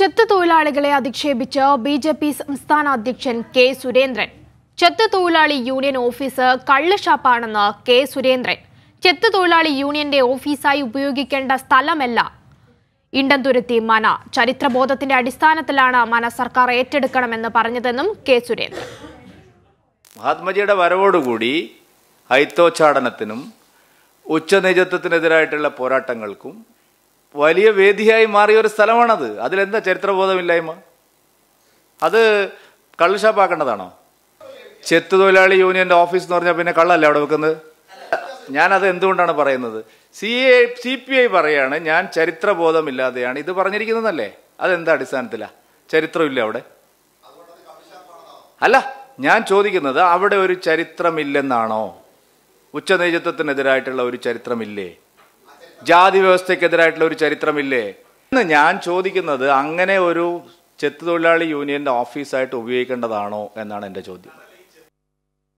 ചെത്ത് തൊഴിലാളികളെ അധിക്ഷേപിച്ച് B J P സംസ്ഥാന അധ്യക്ഷൻ കെ സുരേന്ദ്രൻ ചെത്ത് തൊഴിലാളി യൂണിയൻ ഓഫീസ് കള്ളുഷാപ്പാണെന്ന് കെ സുരേന്ദ്രൻ ചെത്ത് തൊഴിലാളി യൂണിയന്റെ ഓഫീസായി ഉപയോഗിക്കേണ്ട സ്ഥലമല്ല ഇണ്ടന്തുരുത്തി മന ചരിത്രബോധത്തിന്റെ അടിസ്ഥാനത്തിലാണ് മന സർക്കാർ ഏറ്റെടുക്കണമെന്ന് പറഞ്ഞതെന്നും കെ സുരേന്ദ്രൻ മഹാത്മജിയുടെ വരവോടുകൂടി ഐത്തോച്ചാടനത്തിനും ഉച്ചനേതൃത്വത്തിനെതിരായിട്ടുള്ള പോരാട്ടങ്ങൾക്കും വലിയ വേദിയായി മാറിയ ഒരു സ്ഥലമാണത് അതിലെന്താ ചരിത്രബോധമില്ലായ്മ അത് കള്ള് ഷാപ്പാക്കേണ്ടതാണോ ചെത്തു തൊഴിലാളി യൂണിയന്റെ ഓഫീസ് എന്ന് പറഞ്ഞാൽ പിന്നെ കള്ളല്ലേ അവിടെ വെക്കുന്നത് ഞാനത് എന്തുകൊണ്ടാണ് പറയുന്നത് C A C P I പറയാണ് ഞാൻ ചരിത്രബോധമില്ലാതെയാണ് ഇത് പറഞ്ഞിരിക്കുന്നതല്ലേ അതെന്താ അടിസ്ഥാനത്തിലാ ചരിത്രമില്ല അവിടെ അല്ല ഞാൻ ചോദിക്കുന്നത് അവിടെ ഒരു ചരിത്രമില്ലെന്നാണോ ഉച്ചനേതൃത്വത്തിനെതിരായിട്ടുള്ള ഒരു ചരിത്രമില്ലേ ജാതി വ്യവസ്ഥയ്ക്കെതിരായിട്ടുള്ള ഒരു ചരിത്രമില്ലേ ഇന്ന് ഞാൻ ചോദിക്കുന്നത് അങ്ങനെ ഒരു ചെത്തു തൊഴിലാളി യൂണിയന്റെ ഓഫീസായിട്ട് ഉപയോഗിക്കേണ്ടതാണോ എന്നാണ് എൻ്റെ ചോദ്യം